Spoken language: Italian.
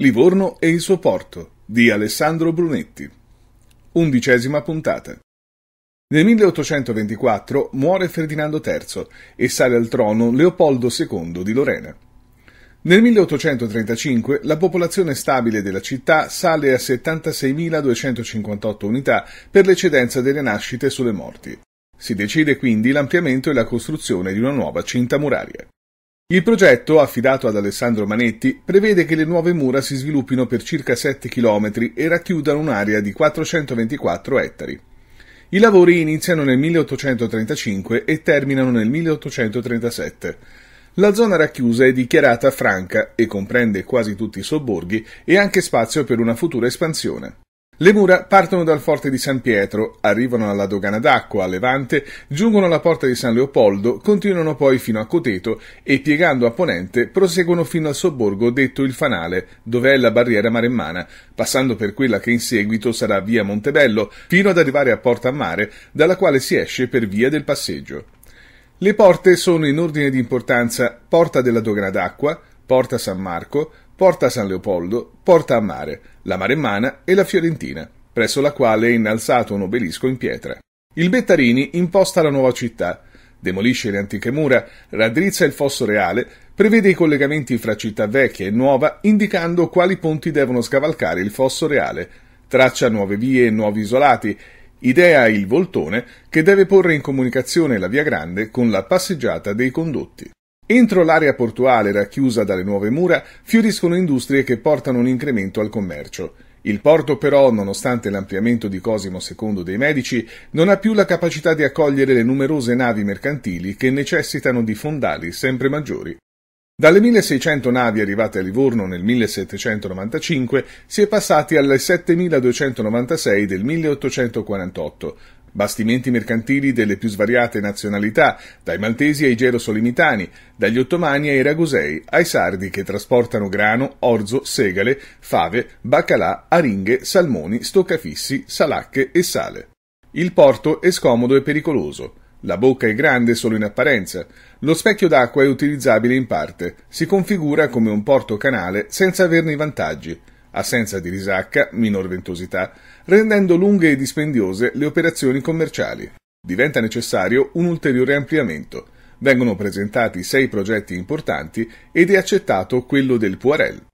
Livorno e il suo porto di Alessandro Brunetti. Undicesima puntata. Nel 1824 muore Ferdinando III e sale al trono Leopoldo II di Lorena. Nel 1835 la popolazione stabile della città sale a 76.258 unità per l'eccedenza delle nascite sulle morti. Si decide quindi l'ampliamento e la costruzione di una nuova cinta muraria. Il progetto, affidato ad Alessandro Manetti, prevede che le nuove mura si sviluppino per circa 7 km e racchiudano un'area di 424 ettari. I lavori iniziano nel 1835 e terminano nel 1837. La zona racchiusa è dichiarata franca e comprende quasi tutti i sobborghi e anche spazio per una futura espansione. Le mura partono dal forte di San Pietro, arrivano alla dogana d'acqua a Levante, giungono alla porta di San Leopoldo, continuano poi fino a Coteto e piegando a ponente proseguono fino al sobborgo detto il Fanale, dove è la barriera maremmana, passando per quella che in seguito sarà via Montebello, fino ad arrivare a Porta a Mare, dalla quale si esce per via del passeggio. Le porte sono in ordine di importanza Porta della Dogana d'Acqua, Porta San Marco, Porta San Leopoldo, Porta a Mare, la Maremmana e la Fiorentina, presso la quale è innalzato un obelisco in pietra. Il Bettarini imposta la nuova città, demolisce le antiche mura, raddrizza il fosso reale, prevede i collegamenti fra città vecchia e nuova, indicando quali ponti devono scavalcare il fosso reale, traccia nuove vie e nuovi isolati, idea il voltone che deve porre in comunicazione la via grande con la passeggiata dei condotti. Entro l'area portuale racchiusa dalle nuove mura fioriscono industrie che portano un incremento al commercio. Il porto però, nonostante l'ampliamento di Cosimo II dei Medici, non ha più la capacità di accogliere le numerose navi mercantili che necessitano di fondali sempre maggiori. Dalle 1600 navi arrivate a Livorno nel 1795 si è passati alle 7296 del 1848, bastimenti mercantili delle più svariate nazionalità, dai maltesi ai gerosolimitani, dagli ottomani ai ragusei, ai sardi che trasportano grano, orzo, segale, fave, baccalà, aringhe, salmoni, stoccafissi, salacche e sale. Il porto è scomodo e pericoloso. La bocca è grande solo in apparenza. Lo specchio d'acqua è utilizzabile in parte. Si configura come un porto canale senza averne i vantaggi assenza di risacca, minor ventosità, rendendo lunghe e dispendiose le operazioni commerciali. Diventa necessario un ulteriore ampliamento. Vengono presentati sei progetti importanti ed è accettato quello del Poirel.